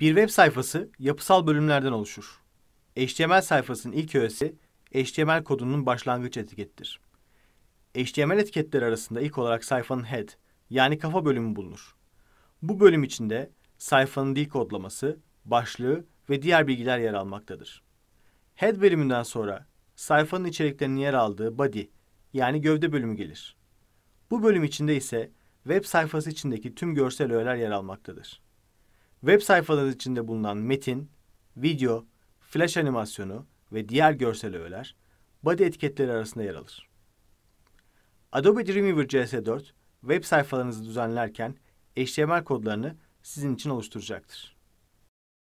Bir web sayfası yapısal bölümlerden oluşur. HTML sayfasının ilk öğesi HTML kodunun başlangıç etikettir. HTML etiketleri arasında ilk olarak sayfanın head yani kafa bölümü bulunur. Bu bölüm içinde sayfanın dil kodlaması, başlığı ve diğer bilgiler yer almaktadır. Head bölümünden sonra sayfanın içeriklerinin yer aldığı body yani gövde bölümü gelir. Bu bölüm içinde ise web sayfası içindeki tüm görsel öğeler yer almaktadır. Web sayfaları içinde bulunan metin, video, flash animasyonu ve diğer görsel öğeler body etiketleri arasında yer alır. Adobe Dreamweaver CS4 web sayfalarınızı düzenlerken HTML kodlarını sizin için oluşturacaktır.